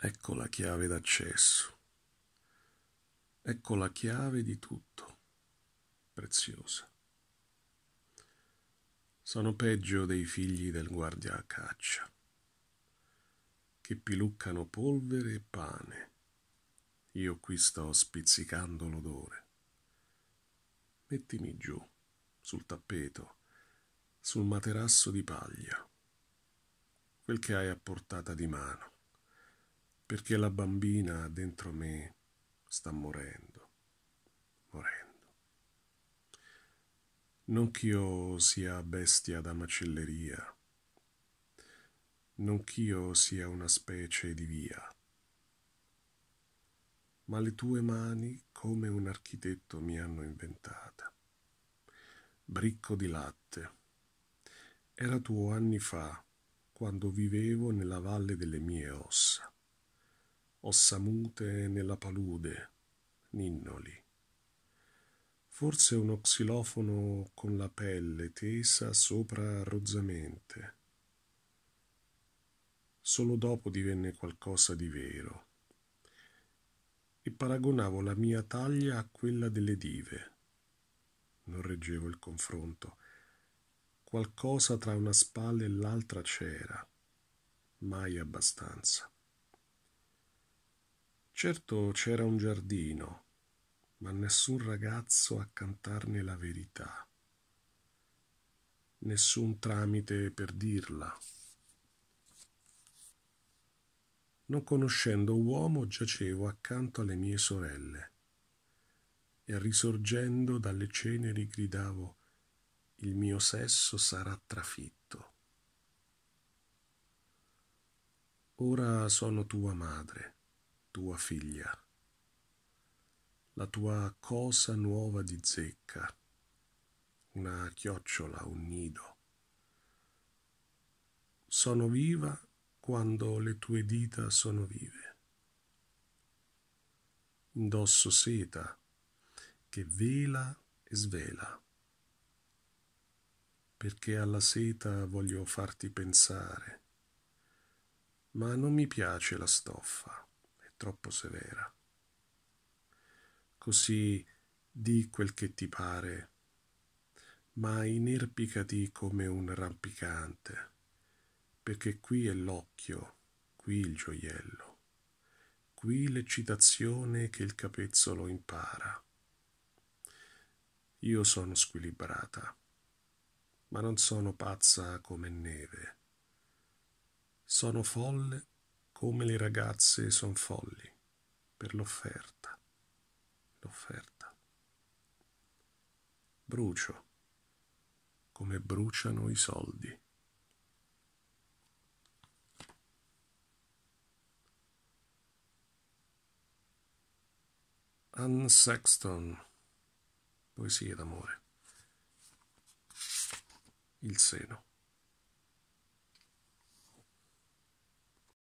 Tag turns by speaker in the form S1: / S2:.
S1: Ecco la chiave d'accesso. Ecco la chiave di tutto, preziosa. Sono peggio dei figli del guardia a caccia, che piluccano polvere e pane. Io qui sto spizzicando l'odore. Mettimi giù, sul tappeto, sul materasso di paglia, quel che hai a portata di mano perché la bambina dentro me sta morendo, morendo. Non ch'io sia bestia da macelleria, non ch'io sia una specie di via, ma le tue mani come un architetto mi hanno inventata. Bricco di latte. Era tuo anni fa, quando vivevo nella valle delle mie ossa ossa mute nella palude, ninnoli. Forse uno xilofono con la pelle tesa sopra rozzamente. Solo dopo divenne qualcosa di vero. E paragonavo la mia taglia a quella delle dive. Non reggevo il confronto. Qualcosa tra una spalla e l'altra c'era. Mai abbastanza. Certo c'era un giardino, ma nessun ragazzo a cantarne la verità, nessun tramite per dirla. Non conoscendo uomo giacevo accanto alle mie sorelle e risorgendo dalle ceneri gridavo il mio sesso sarà trafitto. Ora sono tua madre tua figlia, la tua cosa nuova di zecca, una chiocciola, un nido. Sono viva quando le tue dita sono vive. Indosso seta che vela e svela, perché alla seta voglio farti pensare ma non mi piace la stoffa troppo severa. Così di quel che ti pare, ma inerpicati come un rampicante, perché qui è l'occhio, qui il gioiello, qui l'eccitazione che il capezzolo impara. Io sono squilibrata, ma non sono pazza come neve. Sono folle come le ragazze sono folli per l'offerta. L'offerta. Brucio. Come bruciano i soldi. Anne Sexton. Poesie d'amore. Il seno.